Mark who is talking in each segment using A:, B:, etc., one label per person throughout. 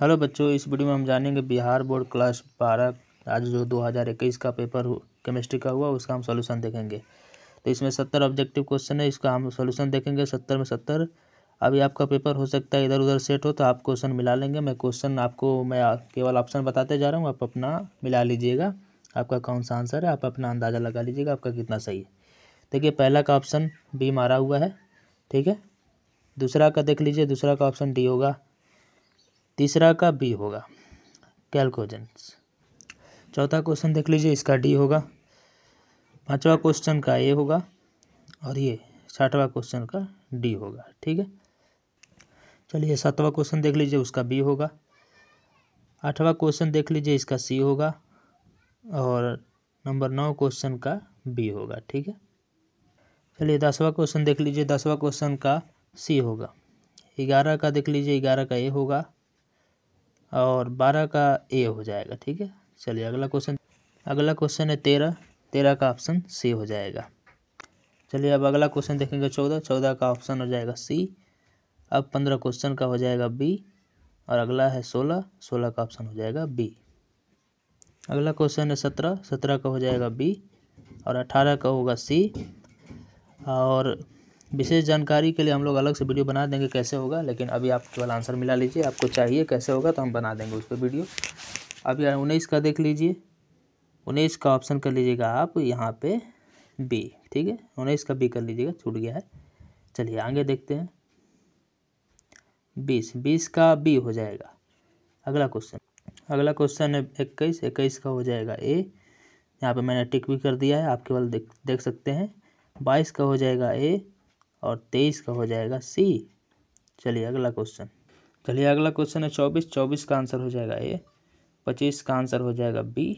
A: hello बच्चों इस video में हम जानेंगे बिहार बोर्ड क्लास बारह आज जो 2021 का पेपर केमिस्ट्री का हुआ उसका हम सॉल्यूशन देखेंगे तो इसमें सत्तर ऑब्जेक्टिव क्वेश्चन है इसका हम सॉल्यूशन देखेंगे सत्तर में सत्तर अभी आपका पेपर हो सकता है इधर उधर सेट हो तो आप क्वेश्चन मिला लेंगे मैं क्वेश्चन आपको मैं केवल ऑप्शन बताते जा रहा हूँ आप अपना मिला लीजिएगा आपका कौन सा आंसर है आप अपना अंदाज़ा लगा लीजिएगा आपका कितना सही है देखिए पहला का ऑप्शन बी मारा हुआ है ठीक है दूसरा का देख लीजिए दूसरा का ऑप्शन डी होगा तीसरा का बी होगा कैलकोजेंस चौथा क्वेश्चन देख लीजिए इसका डी होगा पांचवा क्वेश्चन का ए होगा और ये साठवां क्वेश्चन का डी होगा ठीक है चलिए सातवा क्वेश्चन देख लीजिए उसका बी होगा आठवा क्वेश्चन देख लीजिए इसका सी होगा और नंबर नौ क्वेश्चन का बी होगा ठीक है चलिए दसवा क्वेश्चन देख लीजिए दसवा क्वेश्चन का सी होगा ग्यारह का देख लीजिए ग्यारह का ए होगा और बारह का ए हो जाएगा ठीक है चलिए अगला क्वेश्चन अगला क्वेश्चन है तेरह तेरह का ऑप्शन सी हो जाएगा चलिए अब अगला क्वेश्चन देखेंगे चौदह चौदह का ऑप्शन हो जाएगा सी अब पंद्रह क्वेश्चन का हो जाएगा बी और अगला है सोलह सोलह का ऑप्शन हो जाएगा बी अगला क्वेश्चन है सत्रह सत्रह का हो जाएगा बी और अठारह का होगा सी और विशेष जानकारी के लिए हम लोग अलग से वीडियो बना देंगे कैसे होगा लेकिन अभी आप केवल आंसर मिला लीजिए आपको चाहिए कैसे होगा तो हम बना देंगे उस पर वीडियो अब उन्नीस का देख लीजिए उन्नीस का ऑप्शन कर लीजिएगा आप यहाँ पे बी ठीक है उन्नीस का बी कर लीजिएगा छूट गया है चलिए आगे देखते हैं बीस बीस का बी हो जाएगा अगला क्वेश्चन अगला क्वेश्चन है इक्कीस इक्कीस का हो जाएगा ए यहाँ पे मैंने टिक भी कर दिया है आप केवल देख देख सकते हैं बाईस का हो जाएगा ए और तेईस का हो जाएगा सी चलिए अगला क्वेश्चन चलिए अगला क्वेश्चन है चौबीस चौबीस का आंसर हो जाएगा ए पच्चीस का आंसर हो जाएगा बी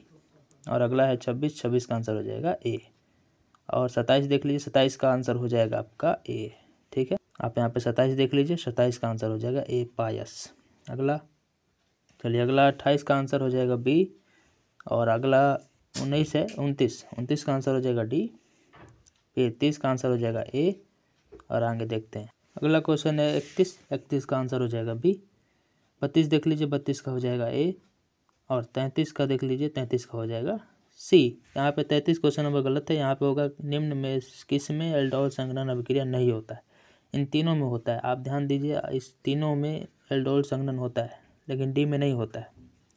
A: और अगला है छब्बीस छब्बीस का आंसर हो जाएगा ए और सत्ताईस देख लीजिए सत्ताईस का आंसर हो जाएगा आपका ए ठीक है आप यहाँ पे सत्ताईस देख लीजिए सत्ताईस का आंसर हो जाएगा ए पायस अगला चलिए अगला अट्ठाईस का आंसर हो जाएगा बी और अगला उन्नीस है उनतीस उनतीस का आंसर हो जाएगा डी फिर तीस का आंसर हो जाएगा ए और आगे देखते हैं अगला क्वेश्चन है इकतीस इकतीस का आंसर हो जाएगा बी बत्तीस देख लीजिए बत्तीस का हो जाएगा ए और तैंतीस का देख लीजिए तैंतीस का हो जाएगा सी यहाँ पे तैंतीस क्वेश्चन नंबर गलत है यहाँ पे होगा निम्न में किस में एल्डोल संघनन अभिक्रिया नहीं होता है इन तीनों में होता है आप ध्यान दीजिए इस तीनों में एल्डोल संघनन होता है लेकिन डी में नहीं होता है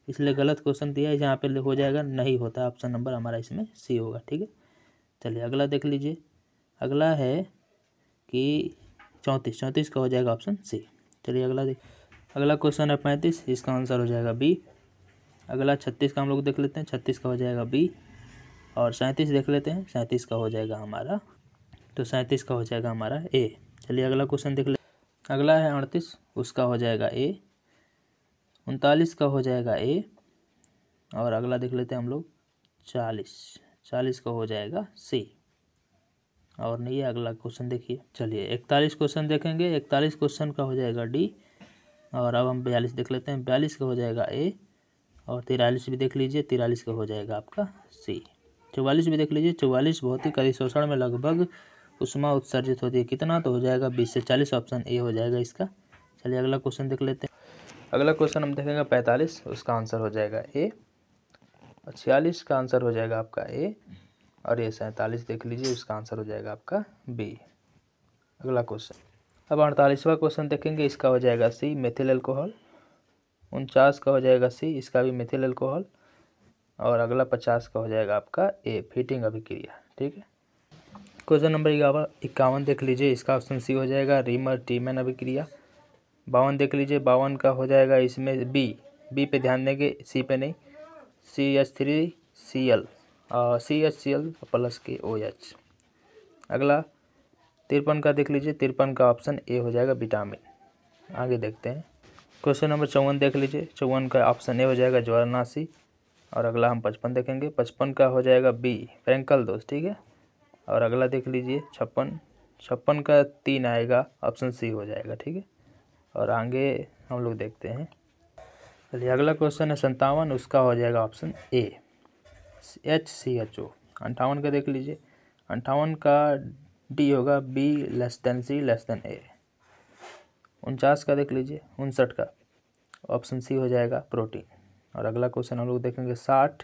A: इसलिए गलत क्वेश्चन दिया है यहाँ पर हो जाएगा नहीं होता ऑप्शन नंबर हमारा इसमें सी होगा ठीक है चलिए अगला देख लीजिए अगला है कि चौंतीस चौंतीस का हो जाएगा ऑप्शन सी चलिए अगला देख अगला क्वेश्चन है पैंतीस इसका आंसर हो जाएगा बी अगला छत्तीस का हम लोग देख लेते हैं छत्तीस का हो जाएगा बी और सैंतीस देख लेते हैं सैंतीस का हो जाएगा हमारा तो सैंतीस का हो जाएगा हमारा ए चलिए अगला क्वेश्चन देख ले अगला है अड़तीस उसका हो जाएगा ए उनतालीस का हो जाएगा ए और अगला देख लेते हैं हम लोग चालीस चालीस का हो जाएगा सी और नहीं अगला क्वेश्चन देखिए चलिए इकतालीस क्वेश्चन देखेंगे इकतालीस क्वेश्चन का हो जाएगा डी और अब हम बयालीस देख लेते हैं बयालीस का हो जाएगा ए और तिरालीस भी देख लीजिए तिरालीस का हो जाएगा आपका सी चौवालीस भी देख लीजिए चौवालीस भौतिक अधिशोषण में लगभग उष्मा उत्सर्जित होती है कितना तो हो जाएगा बीस से चालीस ऑप्शन ए हो जाएगा इसका चलिए अगला क्वेश्चन देख लेते हैं अगला क्वेश्चन हम देखेंगे पैंतालीस उसका आंसर हो जाएगा ए और छियालीस का आंसर हो जाएगा आपका ए और ये सैंतालीस देख लीजिए इसका आंसर हो जाएगा आपका बी अगला क्वेश्चन अब अड़तालीसवा क्वेश्चन देखेंगे इसका हो जाएगा सी मेथिल अल्कोहल उनचास का हो जाएगा सी इसका भी मेथिल अल्कोहल और अगला पचास का हो जाएगा आपका ए फिटिंग अभिक्रिया ठीक है क्वेश्चन नंबर इक्यावन इक्यावन देख लीजिए इसका ऑप्शन सी हो जाएगा रीमर टीमन अभिक्रिया बावन देख लीजिए बावन का हो जाएगा इसमें बी बी पे ध्यान देंगे सी पे नहीं C H three C L C H C L plus K O H अगला तिरपन का देख लीजिए तिरपन का ऑप्शन ए हो जाएगा विटामिन आगे देखते हैं क्वेश्चन नंबर चौवन देख लीजिए चौवन का ऑप्शन ए हो जाएगा ज्वारनाशी और अगला हम पचपन देखेंगे पचपन का हो जाएगा बी फ्रेंकल दोस्त ठीक है और अगला देख लीजिए छप्पन छप्पन का तीन आएगा ऑप्शन सी हो जाएगा ठीक है और आगे हम लोग देखते हैं चलिए अगला क्वेश्चन है संतावन उसका हो जाएगा option A H C H O अंठावन का देख लीजिए अंठावन का डी होगा B less than C less than A उनचास का देख लीजिए उनसठ का ऑप्शन सी हो जाएगा प्रोटीन और अगला क्वेश्चन हम लोग देखेंगे साठ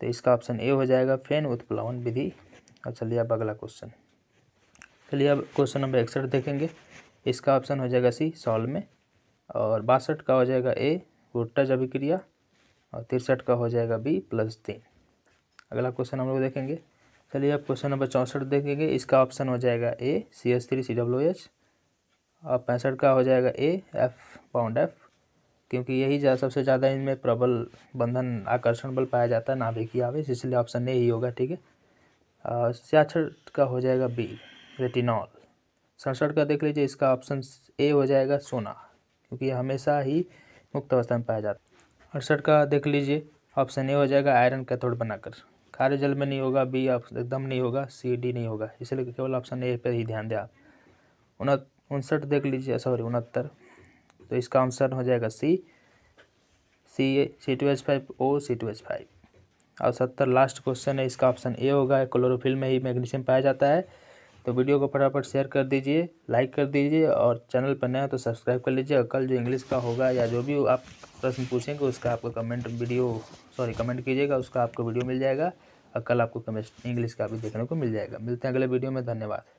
A: तो इसका ऑप्शन ए हो जाएगा फेन उत्प्लावन विधि और चलिए अब अगला क्वेश्चन चलिए अब क्वेश्चन नंबर इकसठ देखेंगे इसका ऑप्शन हो जाएगा सी सॉल्व में और बासठ का हो जाएगा ए वोट्टा अभिक्रिया और तिरसठ का हो जाएगा बी प्लस तीन अगला क्वेश्चन हम लोग देखेंगे चलिए अब क्वेश्चन नंबर चौंसठ देखेंगे इसका ऑप्शन हो जाएगा A C S three C W H और पैंसठ का हो जाएगा ए एफ पाउंड एफ क्योंकि यही जा, सबसे ज़्यादा इनमें प्रबल बंधन आकर्षण बल पाया जाता है नाभिकीय आवेश इसलिए ऑप्शन ए ही होगा ठीक है छियासठ का हो जाएगा बी रेटिनॉल सड़सठ का देख लीजिए इसका ऑप्शन ए हो जाएगा सोना क्योंकि हमेशा ही मुक्त अवस्था में पाया जाता है अड़सठ का देख लीजिए ऑप्शन ए हो जाएगा आयरन कैथोड बनाकर खारे जल में नहीं होगा बी एकदम नहीं होगा सी डी नहीं होगा इसलिए केवल ऑप्शन ए पर ही ध्यान दें आप उनसठ देख लीजिए सॉरी उनहत्तर तो इसका आंसर हो जाएगा C C A C two H five O C two H five और सत्तर लास्ट क्वेश्चन है इसका ऑप्शन ए होगा क्लोरोफिल में ही मैग्नीशियम पाया जाता है तो वीडियो को फटाफट शेयर कर दीजिए लाइक कर दीजिए और चैनल पर नया तो सब्सक्राइब कर लीजिए कल जो इंग्लिश का होगा या जो भी आप प्रश्न पूछेंगे उसका आपको कमेंट वीडियो सॉरी कमेंट कीजिएगा उसका आपको वीडियो मिल जाएगा और कल आपको कमेंट इंग्लिश का भी देखने को मिल जाएगा मिलते हैं अगले वीडियो में धन्यवाद